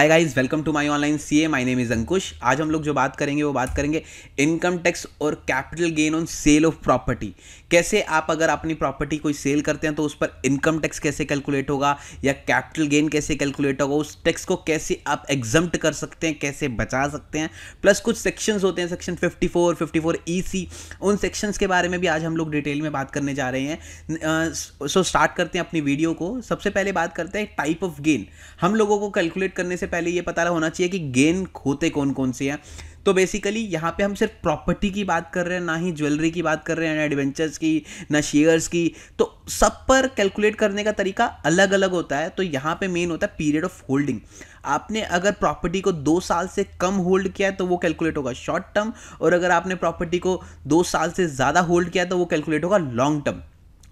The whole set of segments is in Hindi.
hi guys welcome to my online CA my name is Ankush आज हम लोग जो बात करेंगे वो बात करेंगे इनकम टैक्स और capital gain on sale of property कैसे आप अगर अपनी प्रॉपर्टी कोई सेल करते हैं तो उस पर इनकम टैक्स कैसे कैलकुलेट होगा या कैपिटल गेन कैसे कैलकुलेट होगा उस टैक्स को कैसे आप एग्जम्प्ट कर सकते हैं कैसे बचा सकते हैं प्लस कुछ सेक्शंस होते हैं सेक्शन फोर ई सी उन सेक्शंस के बारे में भी आज हम लोग डिटेल में बात करने जा रहे हैं सो स्टार्ट करते हैं अपनी वीडियो को सबसे पहले बात करते हैं टाइप ऑफ गेन हम लोगों को कैलकुलेट करने से पहले ये पता होना चाहिए कि गेन होते कौन कौन से हैं तो बेसिकली यहाँ पे हम सिर्फ प्रॉपर्टी की बात कर रहे हैं ना ही ज्वेलरी की बात कर रहे हैं ना एडवेंचर्स की ना शेयर्स की तो सब पर कैलकुलेट करने का तरीका अलग अलग होता है तो यहाँ पे मेन होता है पीरियड ऑफ होल्डिंग आपने अगर प्रॉपर्टी को दो साल से कम होल्ड किया है तो वो कैलकुलेट होगा शॉर्ट टर्म और अगर आपने प्रॉपर्टी को दो साल से ज़्यादा होल्ड किया है तो वो कैलकुलेट होगा लॉन्ग टर्म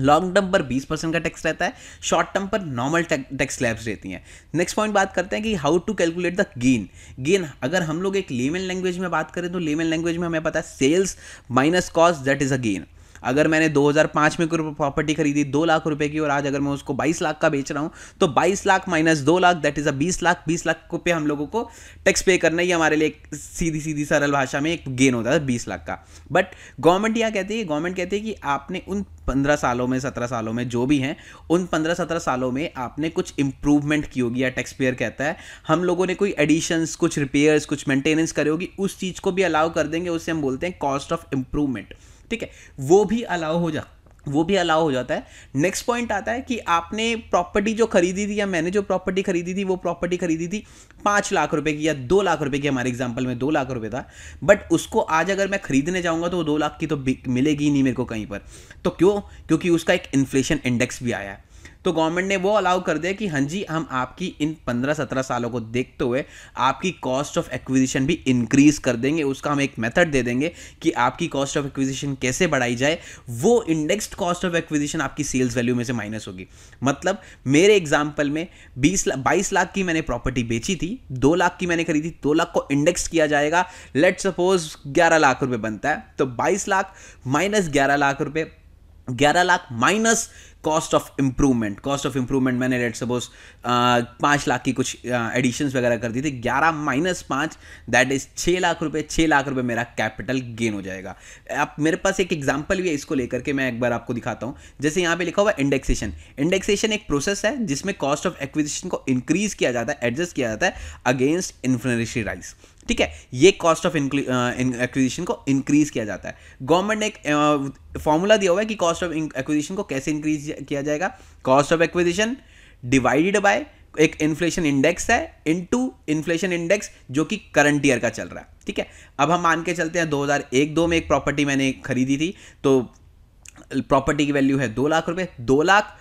लॉन्ग टर्म पर 20 परसेंट का टैक्स रहता है शॉर्ट टर्म पर नॉर्मल टैक्स स्लैब्स रहती हैं नेक्स्ट पॉइंट बात करते हैं कि how to calculate the gain gain अगर हम लोग एक लेमन लैंग्वेज में बात करें तो लेमन लैंग्वेज में हमें पता है sales minus cost that is a gain अगर मैंने 2005 में कोई प्रॉपर्टी खरीदी दो लाख रुपए की और आज अगर मैं उसको 22 लाख का बेच रहा हूँ तो 22 लाख माइनस दो lakh that is a 20 lakh 20 lakh पे हम लोगों को टैक्स पे करना ही हमारे लिए एक सीधी सीधी सरल भाषा में एक गेन होता था बीस लाख का बट गवर्नमेंट यह कहती है गवर्नमेंट कहती है कि आपने उन पंद्रह सालों में सत्रह सालों में जो भी हैं उन पंद्रह सत्रह सालों में आपने कुछ इंप्रूवमेंट की होगी या टैक्स पेयर कहता है हम लोगों ने कोई एडिशंस कुछ रिपेयर्स कुछ मेंटेनेंस करे होगी उस चीज़ को भी अलाउ कर देंगे उससे हम बोलते हैं कॉस्ट ऑफ इंप्रूवमेंट ठीक है वो भी अलाउ हो जाता वो भी अलाउ हो जाता है नेक्स्ट पॉइंट आता है कि आपने प्रॉपर्टी जो खरीदी थी या मैंने जो प्रॉपर्टी खरीदी थी वो प्रॉपर्टी खरीदी थी पाँच लाख रुपए की या दो लाख रुपए की हमारे एग्जांपल में दो लाख रुपए था बट उसको आज अगर मैं खरीदने जाऊँगा तो वो दो लाख की तो मिलेगी नहीं मेरे को कहीं पर तो क्यों क्योंकि उसका एक इन्फ्लेशन इंडेक्स भी आया है तो गवर्नमेंट ने वो अलाउ कर दिया कि हाँ जी हम आपकी इन पंद्रह सत्रह सालों को देखते हुए आपकी कॉस्ट ऑफ एक्विजिशन भी इंक्रीज़ कर देंगे उसका हम एक मेथड दे देंगे कि आपकी कॉस्ट ऑफ एक्विजिशन कैसे बढ़ाई जाए वो इंडेक्स्ड कॉस्ट ऑफ एक्विजिशन आपकी सेल्स वैल्यू में से माइनस होगी मतलब मेरे एग्जाम्पल में बीस ला, बाईस लाख की मैंने प्रॉपर्टी बेची थी दो लाख की मैंने खरीदी दो लाख को इंडेक्स किया जाएगा लेट सपोज ग्यारह लाख रुपये बनता है तो बाईस लाख माइनस ग्यारह लाख रुपये ग्यारह lakh minus cost of improvement cost of improvement मैंने रेट सपोज पाँच लाख की कुछ एडिशंस वगैरह कर दी थी ग्यारह माइनस पाँच दैट इज छः लाख रुपए छः लाख रुपए मेरा कैपिटल गेन हो जाएगा आप मेरे पास एक एग्जाम्पल भी है इसको लेकर के मैं एक बार आपको दिखाता हूँ जैसे यहाँ पे लिखा हुआ इंडेक्सेशन इंडेक्सेशन एक प्रोसेस है जिसमें कॉस्ट ऑफ एक्विजिशन को इंक्रीज किया जाता है एडजस्ट किया जाता है अगेंस्ट इन्फ्लेशन राइस ठीक है ये कॉस्ट ऑफ एक्विजिशन को इंक्रीज किया जाता है गवर्नमेंट ने एक फॉर्मूला uh, दिया हुआ है कि कॉस्ट ऑफ एक्विजिशन को कैसे इंक्रीज किया जाएगा cost of acquisition divided by एक इन्फ्लेशन इंडेक्स है इनटू इन्फ्लेशन इंडेक्स जो कि करंट ईयर का चल रहा है ठीक है अब हम मान के चलते हैं 2001 दो में एक प्रॉपर्टी मैंने खरीदी थी तो प्रॉपर्टी की वैल्यू है दो लाख रुपए दो लाख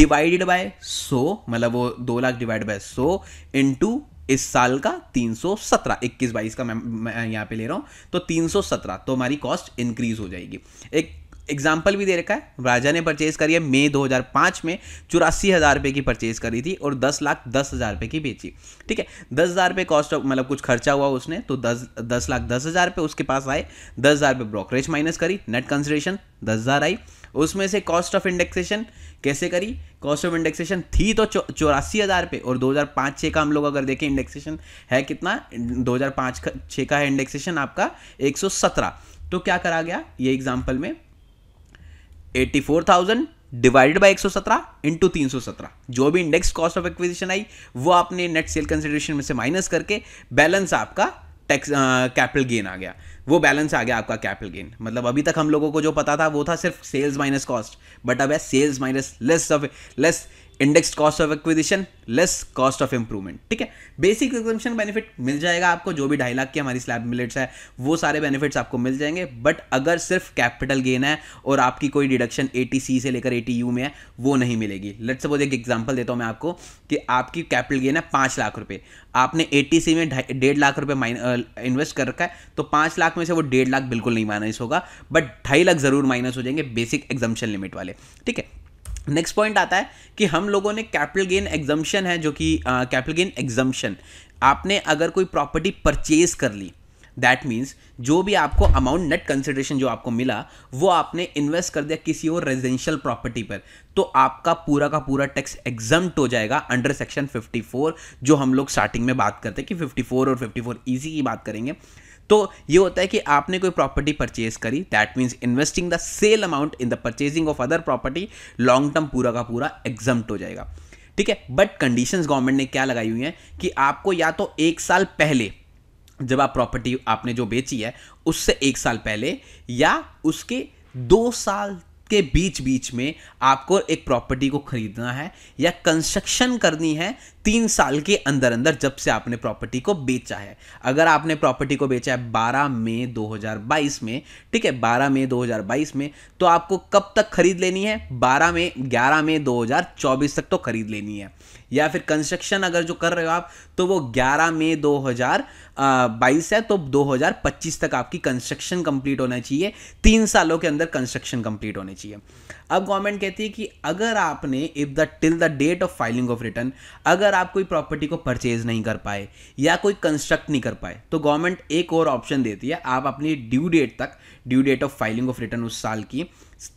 डिवाइडेड बाय सो मतलब वो दो lakh divide by so into इस साल का 317 21 22 का मैं, मैं यहाँ पे ले रहा हूँ तो 317 तो हमारी कॉस्ट इंक्रीज हो जाएगी एक एग्जाम्पल भी दे रखा है राजा ने परचेज करी है मई 2005 में चौरासी हज़ार रुपये की परचेज करी थी और दस लाख दस हज़ार रुपये की बेची ठीक है दस हज़ार रुपये कॉस्ट मतलब कुछ खर्चा हुआ उसने तो दस दस लाख दस हज़ार रुपये उसके पास आए दस हज़ार रुपये ब्रोकरेज माइनस करी नेट कंसिडरेशन दस हज़ार आई उसमें से कॉस्ट ऑफ इंडेक्सेशन कैसे करी कॉस्ट ऑफ इंडेक्सेशन थी तो चौरासी हज़ार पे और 2005 छः का हम लोग अगर देखें इंडेक्सेशन है कितना 2005 का का है इंडेक्सेशन आपका 117 तो क्या करा गया ये एग्जाम्पल में 84,000 डिवाइडेड बाय 117 सौ सत्रह जो भी इंडेक्स कॉस्ट ऑफ एक्विजिशन आई वो आपने नेट सेल कंसिडरेशन में से माइनस करके बैलेंस आपका टैक्स कैपिटल गेन आ गया वो बैलेंस आ गया आपका कैपिटल गेन मतलब अभी तक हम लोगों को जो पता था वो था सिर्फ सेल्स माइनस कॉस्ट बट अब है sales minus less of less index cost of acquisition less cost of improvement ठीक है बेसिक एक्जम्पन बेनिफिट मिल जाएगा आपको जो भी ढाई लाख की हमारी स्लैब मिलेट्स है वो सारे बेनिफिट्स आपको मिल जाएंगे बट अगर सिर्फ कैपिटल गेन है और आपकी कोई डिडक्शन ए से लेकर ए में है वो नहीं मिलेगी लेट सपोज एक एग्जाम्पल देता हूँ मैं आपको कि आपकी कैपिटल गेन है पाँच लाख रुपये आपने ए में डेढ़ लाख रुपये माइन इन्वेस्ट कर रखा है तो पाँच लाख में से वो डेढ़ लाख बिल्कुल नहीं माइनस होगा बट ढाई लाख ज़रूर माइनस हो जाएंगे बेसिक एग्जाम्पन लिमिट वाले ठीक है नेक्स्ट पॉइंट आता है कि हम लोगों ने कैपिटल गेन एग्जम्पन है जो कि कैपिटल गेन एग्जम्पन आपने अगर कोई प्रॉपर्टी परचेज कर ली दैट मीन्स जो भी आपको अमाउंट नेट कंसिडरेशन जो आपको मिला वो आपने इन्वेस्ट कर दिया किसी और रेजिडेंशियल प्रॉपर्टी पर तो आपका पूरा का पूरा टैक्स एग्जम्प्ट हो जाएगा अंडर सेक्शन 54 जो हम लोग स्टार्टिंग में बात करते हैं कि 54 और 54 इजी की बात करेंगे तो ये होता है कि आपने कोई प्रॉपर्टी परचेज करी that means investing the sale amount in the purchasing of other property long term पूरा का पूरा एग्जाम हो जाएगा ठीक है बट कंडीशंस गवर्नमेंट ने क्या लगाई हुई हैं कि आपको या तो एक साल पहले जब आप प्रॉपर्टी आपने जो बेची है उससे एक साल पहले या उसके दो साल के बीच बीच में आपको एक प्रॉपर्टी को खरीदना है या कंस्ट्रक्शन करनी है तीन साल के अंदर अंदर जब से आपने प्रॉपर्टी को बेचा है अगर आपने प्रॉपर्टी को बेचा है 12 मई 2022 में ठीक है 12 मई 2022 में तो आपको कब तक खरीद लेनी है 12 मई 11 मई 2024 तक तो खरीद लेनी है या फिर कंस्ट्रक्शन अगर जो कर रहे हो आप तो वो 11 मई 2022 है तो 2025 तक आपकी कंस्ट्रक्शन कंप्लीट होना चाहिए तीन सालों के अंदर कंस्ट्रक्शन कंप्लीट होनी चाहिए अब गवर्नमेंट कहती है कि अगर आपने if the till the date of filing of return अगर आप कोई प्रॉपर्टी को परचेज नहीं कर पाए या कोई कंस्ट्रक्ट नहीं कर पाए तो गवर्नमेंट एक और ऑप्शन देती है आप अपनी ड्यू डेट तक due date of filing of return उस साल की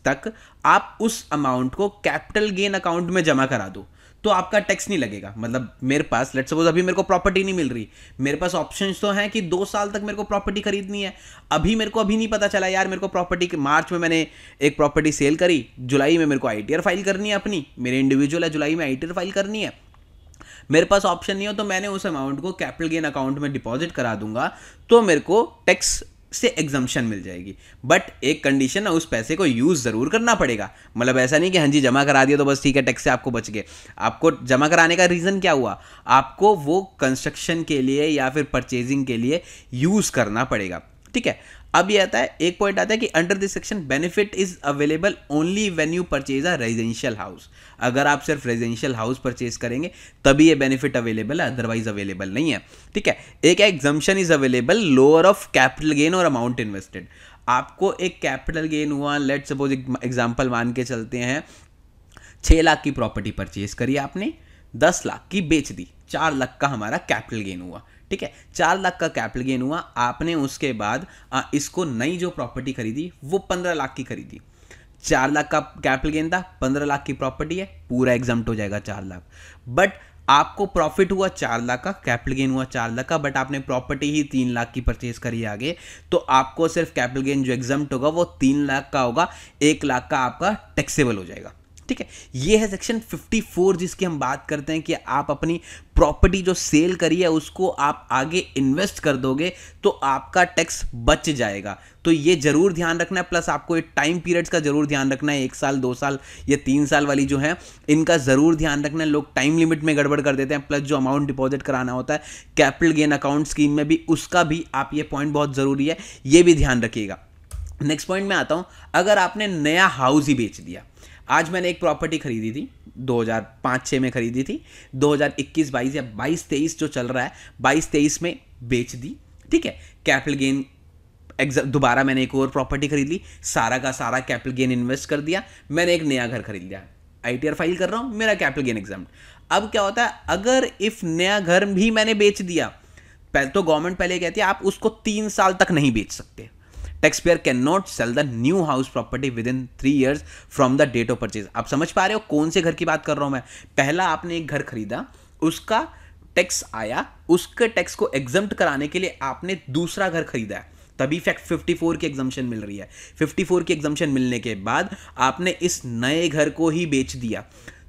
तक आप उस अमाउंट को कैपिटल गेन अकाउंट में जमा करा दो तो आपका टैक्स नहीं लगेगा मतलब मेरे पास लेट सपोज अभी मेरे को प्रॉपर्टी नहीं मिल रही मेरे पास ऑप्शन तो हैं कि दो साल तक मेरे को प्रॉपर्टी खरीदनी है अभी मेरे को अभी नहीं पता चला यार मेरे को प्रॉपर्टी मार्च में मैंने एक प्रॉपर्टी सेल करी जुलाई में मेरे को आई फाइल करनी है अपनी मेरे इंडिविजुअल है जुलाई में आई फाइल करनी है मेरे पास ऑप्शन नहीं हो तो मैंने उस अमाउंट को कैपिटल गेन अकाउंट में डिपॉजिट करा दूंगा तो मेरे को टैक्स से एग्जम्पन मिल जाएगी बट एक कंडीशन है उस पैसे को यूज़ ज़रूर करना पड़ेगा मतलब ऐसा नहीं कि हाँ जी जमा करा दिया तो बस ठीक है टैक्स से आपको बच गए आपको जमा कराने का रीज़न क्या हुआ आपको वो कंस्ट्रक्शन के लिए या फिर परचेजिंग के लिए यूज़ करना पड़ेगा ठीक है अब ये आता है एक पॉइंट आता है कि under this section benefit is available only when you purchase a residential house अगर आप सिर्फ रेजिडेंशियल हाउस परचेज करेंगे तभी ये बेनिफिट अवेलेबल है अदरवाइज अवेलेबल नहीं है ठीक है एक exemption is available lower of capital gain और अमाउंट इन्वेस्टेड आपको एक कैपिटल गेन हुआ लेट सपोज एग्जाम्पल मान के चलते हैं छः लाख की प्रॉपर्टी परचेज करी आपने दस लाख की बेच दी चार लाख का हमारा कैपिटल गेन हुआ ठीक है चार लाख का कैपिटल गेन हुआ आपने उसके बाद इसको नई जो प्रॉपर्टी खरीदी वो पंद्रह लाख की खरीदी चार लाख का कैपिटल गेन था पंद्रह लाख की प्रॉपर्टी है पूरा एग्जाम हो जाएगा चार लाख बट आपको प्रॉफिट हुआ चार लाख का कैपिटल गेन हुआ चार लाख का बट आपने प्रॉपर्टी ही तीन लाख की परचेज करी आगे तो आपको सिर्फ कैपिटल गेन जो एग्जाम होगा वो तीन लाख का होगा एक लाख का आपका टैक्सेबल हो जाएगा ठीक है ये है सेक्शन 54 जिसकी हम बात करते हैं कि आप अपनी प्रॉपर्टी जो सेल करी है उसको आप आगे इन्वेस्ट कर दोगे तो आपका टैक्स बच जाएगा तो ये जरूर ध्यान रखना है प्लस आपको एक टाइम पीरियड्स का जरूर ध्यान रखना है एक साल दो साल या तीन साल वाली जो है इनका ज़रूर ध्यान रखना है लोग टाइम लिमिट में गड़बड़ कर देते हैं प्लस जो अमाउंट डिपॉजिट कराना होता है कैपिटल गेन अकाउंट स्कीम में भी उसका भी आप ये पॉइंट बहुत ज़रूरी है ये भी ध्यान रखिएगा नेक्स्ट पॉइंट में आता हूं अगर आपने नया हाउस ही बेच दिया आज मैंने एक प्रॉपर्टी खरीदी थी 2005 6 में खरीदी थी 2021 22 या 22 23 जो चल रहा है 22 23 में बेच दी ठीक है कैपिटल गेन दोबारा मैंने एक और प्रॉपर्टी खरीद ली सारा का सारा कैपिटल गेन इन्वेस्ट कर दिया मैंने एक नया घर खरीद लिया आई फाइल कर रहा हूँ मेरा कैपिटल गेन एग्जाम अब क्या होता है अगर इफ़ नया घर भी मैंने बेच दिया पहले तो गवर्नमेंट पहले कहती है आप उसको तीन साल तक नहीं बेच सकते taxpayer can not sell the new house property within three years from the date of purchase आप समझ पा रहे हो कौन से घर की बात कर रहा हूँ मैं पहला आपने एक घर खरीदा उसका टैक्स आया उसके टैक्स को एग्जाम कराने के लिए आपने दूसरा घर खरीदा है तभी फैक्ट 54 की एग्जामेशन मिल रही है 54 की एग्जामेशन मिलने के बाद आपने इस नए घर को ही बेच दिया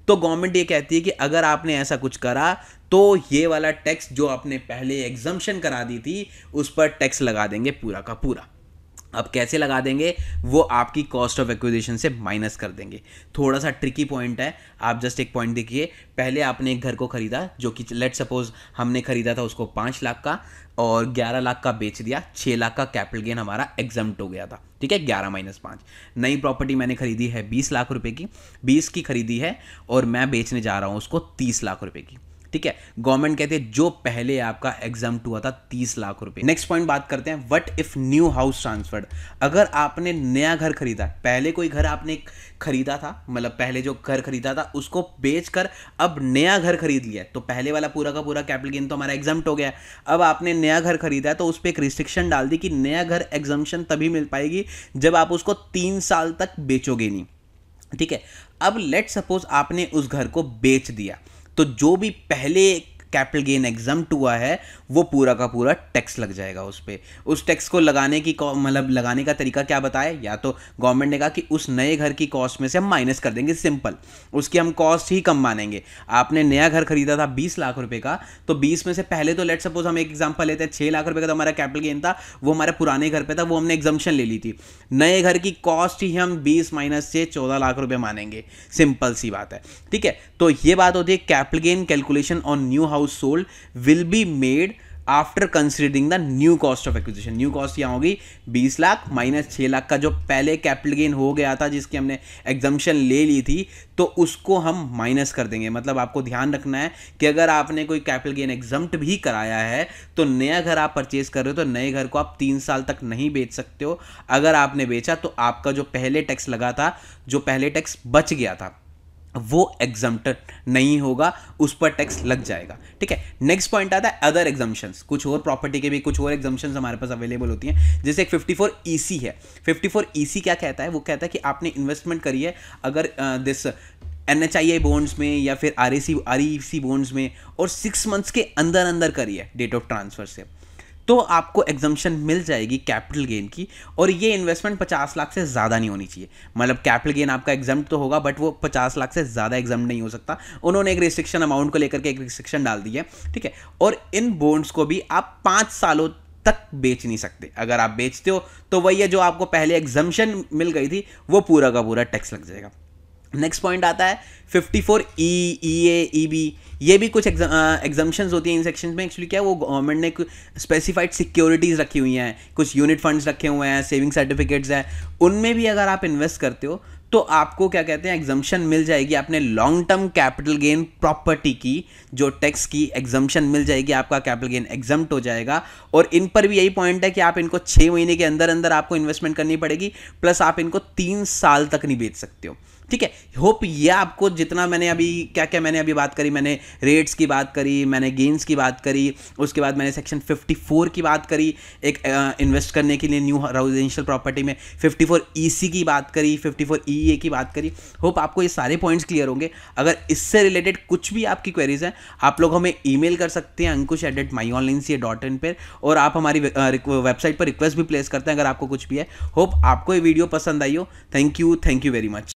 तो गवर्नमेंट ये कहती है कि अगर आपने ऐसा कुछ करा तो ये वाला टैक्स जो आपने पहले एग्जामेशन करा दी थी उस पर टैक्स लगा देंगे पूरा का पूरा अब कैसे लगा देंगे वो आपकी कॉस्ट ऑफ एक्विजिशन से माइनस कर देंगे थोड़ा सा ट्रिकी पॉइंट है आप जस्ट एक पॉइंट देखिए पहले आपने एक घर को ख़रीदा जो कि लेट सपोज हमने ख़रीदा था उसको पाँच लाख का और ग्यारह लाख का बेच दिया छः लाख का कैपिटल गेन हमारा एग्जम्ट हो गया था ठीक है ग्यारह माइनस पाँच नई प्रॉपर्टी मैंने खरीदी है बीस लाख रुपये की बीस की खरीदी है और मैं बेचने जा रहा हूँ उसको तीस लाख रुपये की ठीक है गवर्नमेंट कहती है जो पहले आपका एग्जाम हुआ था तीस लाख रुपए नेक्स्ट पॉइंट बात करते हैं what if new house transferred अगर आपने नया घर खरीदा पहले कोई घर आपने खरीदा था मतलब पहले जो घर खरीदा था उसको बेचकर अब नया घर खरीद लिया तो पहले वाला पूरा का पूरा कैपिटल गेन तो हमारा एग्जाम हो गया अब आपने नया घर खरीदा है तो उस पर एक रिस्ट्रिक्शन डाल दी कि नया घर एग्जाम्शन तभी मिल पाएगी जब आप उसको तीन साल तक बेचोगे नहीं ठीक है अब लेट सपोज आपने उस घर को बेच दिया तो जो भी पहले कैपिटल गेन एग्जाम हुआ है वो पूरा का पूरा टैक्स लग जाएगा उस पर उस टैक्स को लगाने की मतलब लगाने का तरीका क्या बताया या तो गवर्नमेंट ने कहा कि उस नए घर की कॉस्ट में से हम माइनस कर देंगे सिंपल उसकी हम कॉस्ट ही कम मानेंगे आपने नया घर खरीदा था बीस लाख रुपये का तो बीस में से पहले तो लेट सपोज हम एक एग्जाम्पल लेते हैं छः लाख रुपये का तो हमारा कैपिटल गेन था वो हमारे पुराने घर पर था वो हमने एग्जामेशन ले ली थी नए घर की कॉस्ट ही हम बीस माइनस से चौदह लाख रुपये मानेंगे सिंपल सी बात है ठीक है तो ये बात होती है capital gain calculation on new house household will be made after considering the new cost of acquisition new cost यहाँ होगी बीस लाख माइनस छः लाख का जो पहले कैपिटल गेन हो गया था जिसकी हमने एग्जम्पन ले ली थी तो उसको हम माइनस कर देंगे मतलब आपको ध्यान रखना है कि अगर आपने कोई कैपिटल गेन एग्जम्प्ट भी कराया है तो नया घर आप परचेज कर रहे हो तो नए घर को आप तीन साल तक नहीं बेच सकते हो अगर आपने बेचा तो आपका जो पहले टैक्स लगा था जो पहले टैक्स बच गया था वो एग्जाम्प्टर नहीं होगा उस पर टैक्स लग जाएगा ठीक है नेक्स्ट पॉइंट आता है अदर एग्जाम्शंस कुछ और प्रॉपर्टी के भी कुछ और एग्जाम्शन हमारे पास अवेलेबल होती हैं जैसे एक 54 सी e है 54 सी e क्या कहता है वो कहता है कि आपने इन्वेस्टमेंट करी है अगर this N H I I bonds में या फिर R A C R E C bonds में और सिक्स मंथ्स के अंदर अंदर करिए डेट ऑफ ट्रांसफर से तो आपको एग्जम्पन मिल जाएगी कैपिटल गेन की और ये इन्वेस्टमेंट पचास लाख से ज़्यादा नहीं होनी चाहिए मतलब कैपिटल गेन आपका एग्जाम तो होगा बट वो पचास लाख से ज़्यादा एग्जाम नहीं हो सकता उन्होंने एक रिस्ट्रिक्शन अमाउंट को लेकर के एक रिस्ट्रिक्शन डाल दी है ठीक है और इन बोन्ड्स को भी आप पाँच सालों तक बेच नहीं सकते अगर आप बेचते हो तो वही है जो आपको पहले एग्जम्पन मिल गई थी वो पूरा का पूरा टैक्स लग जाएगा नेक्स्ट पॉइंट आता है fifty four E E A E B ये भी कुछ एग्जाम्शंस होती हैं इन सेक्शन में एक्चुअली क्या वो गवर्नमेंट ने स्पेसिफाइड सिक्योरिटीज़ रखी हुई हैं कुछ यूनिट फंड्स रखे हुए हैं सेविंग सर्टिफिकेट्स हैं उनमें भी अगर आप इन्वेस्ट करते हो तो आपको क्या कहते हैं एग्जम्पन मिल जाएगी आपने long term capital gain property की जो टैक्स की एग्जम्पन मिल जाएगी आपका कैपिटल गेन एग्जम्ट हो जाएगा और इन पर भी यही पॉइंट है कि आप इनको छः महीने के अंदर अंदर आपको इन्वेस्टमेंट करनी पड़ेगी प्लस आप इनको तीन साल तक नहीं बेच सकते हो ठीक है होप ये आपको जितना मैंने अभी क्या क्या मैंने अभी बात करी मैंने रेट्स की बात करी मैंने गेंस की बात करी उसके बाद मैंने सेक्शन 54 की बात करी एक इन्वेस्ट करने के लिए न्यू रेजिडेंशियल प्रॉपर्टी में 54 ईसी e की बात करी 54 ईए e की बात करी होप आपको ये सारे पॉइंट्स क्लियर होंगे अगर इससे रिलेटेड कुछ भी आपकी क्वेरीज हैं आप लोग हमें ई कर सकते हैं अंकुश एट डेट my online C dot in पर और आप हमारी वेबसाइट पर रिक्वेस्ट भी प्लेस करते हैं अगर आपको कुछ भी है होप आपको ये वीडियो पसंद आई हो thank you thank you very much